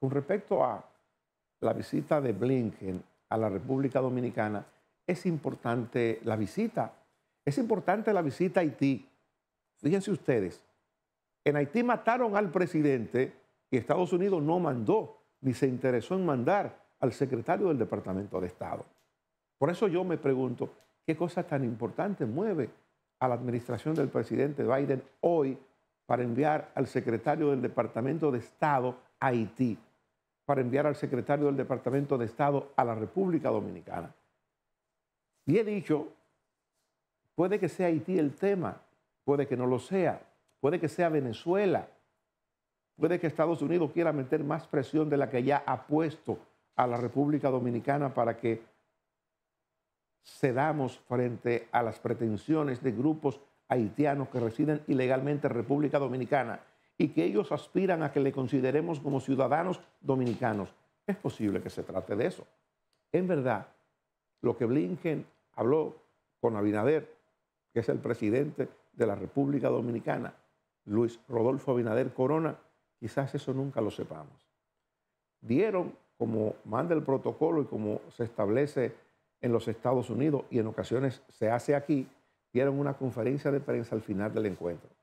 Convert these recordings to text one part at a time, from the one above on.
Con respecto a la visita de Blinken a la República Dominicana, es importante la visita. Es importante la visita a Haití. Fíjense ustedes, en Haití mataron al presidente y Estados Unidos no mandó ni se interesó en mandar al secretario del Departamento de Estado. Por eso yo me pregunto, ¿qué cosa tan importante mueve a la administración del presidente Biden hoy para enviar al secretario del Departamento de Estado a Haití? para enviar al secretario del Departamento de Estado a la República Dominicana. Y he dicho, puede que sea Haití el tema, puede que no lo sea, puede que sea Venezuela, puede que Estados Unidos quiera meter más presión de la que ya ha puesto a la República Dominicana para que cedamos frente a las pretensiones de grupos haitianos que residen ilegalmente en República Dominicana y que ellos aspiran a que le consideremos como ciudadanos dominicanos. Es posible que se trate de eso. En verdad, lo que Blinken habló con Abinader, que es el presidente de la República Dominicana, Luis Rodolfo Abinader Corona, quizás eso nunca lo sepamos. Dieron, como manda el protocolo y como se establece en los Estados Unidos y en ocasiones se hace aquí, dieron una conferencia de prensa al final del encuentro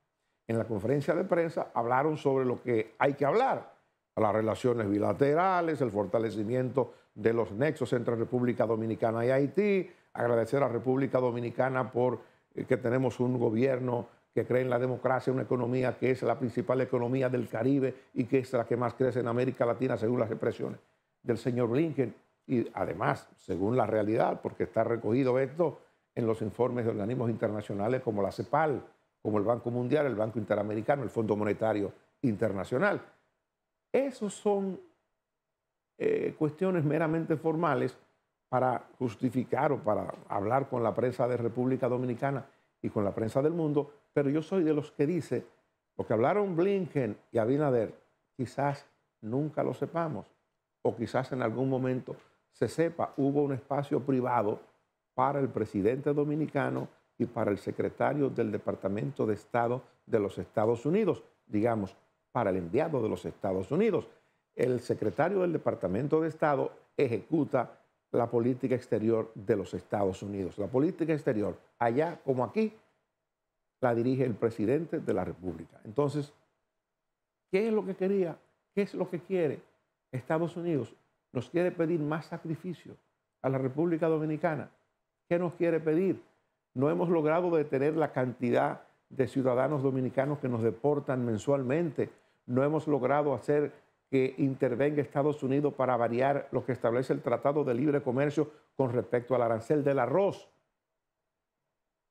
en la conferencia de prensa hablaron sobre lo que hay que hablar, las relaciones bilaterales, el fortalecimiento de los nexos entre República Dominicana y Haití, agradecer a República Dominicana por eh, que tenemos un gobierno que cree en la democracia, una economía que es la principal economía del Caribe y que es la que más crece en América Latina según las expresiones del señor Blinken y además según la realidad, porque está recogido esto en los informes de organismos internacionales como la CEPAL, como el Banco Mundial, el Banco Interamericano, el Fondo Monetario Internacional. Esas son eh, cuestiones meramente formales para justificar o para hablar con la prensa de República Dominicana y con la prensa del mundo, pero yo soy de los que dice, lo que hablaron Blinken y Abinader, quizás nunca lo sepamos, o quizás en algún momento se sepa, hubo un espacio privado para el presidente dominicano, para el secretario del Departamento de Estado de los Estados Unidos, digamos, para el enviado de los Estados Unidos. El secretario del Departamento de Estado ejecuta la política exterior de los Estados Unidos. La política exterior, allá como aquí, la dirige el presidente de la República. Entonces, ¿qué es lo que quería? ¿Qué es lo que quiere Estados Unidos? Nos quiere pedir más sacrificio a la República Dominicana. ¿Qué nos quiere pedir? no hemos logrado detener la cantidad de ciudadanos dominicanos que nos deportan mensualmente, no hemos logrado hacer que intervenga Estados Unidos para variar lo que establece el Tratado de Libre Comercio con respecto al arancel del arroz.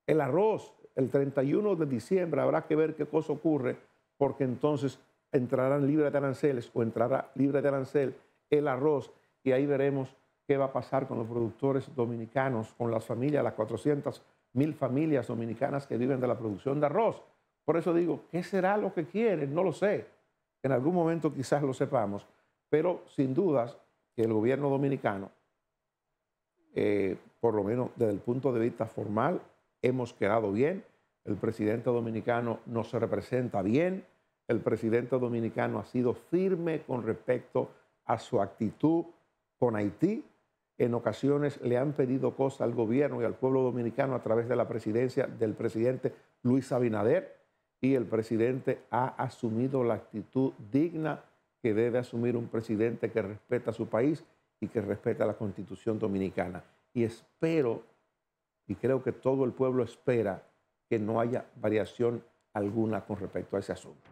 El arroz, el 31 de diciembre, habrá que ver qué cosa ocurre, porque entonces entrarán libres de aranceles o entrará libre de arancel el arroz y ahí veremos qué va a pasar con los productores dominicanos, con las familias, las 400 mil familias dominicanas que viven de la producción de arroz. Por eso digo, ¿qué será lo que quieren? No lo sé. En algún momento quizás lo sepamos, pero sin dudas que el gobierno dominicano, eh, por lo menos desde el punto de vista formal, hemos quedado bien. El presidente dominicano nos representa bien. El presidente dominicano ha sido firme con respecto a su actitud con Haití en ocasiones le han pedido cosas al gobierno y al pueblo dominicano a través de la presidencia del presidente Luis Abinader y el presidente ha asumido la actitud digna que debe asumir un presidente que respeta a su país y que respeta la constitución dominicana. Y espero, y creo que todo el pueblo espera, que no haya variación alguna con respecto a ese asunto.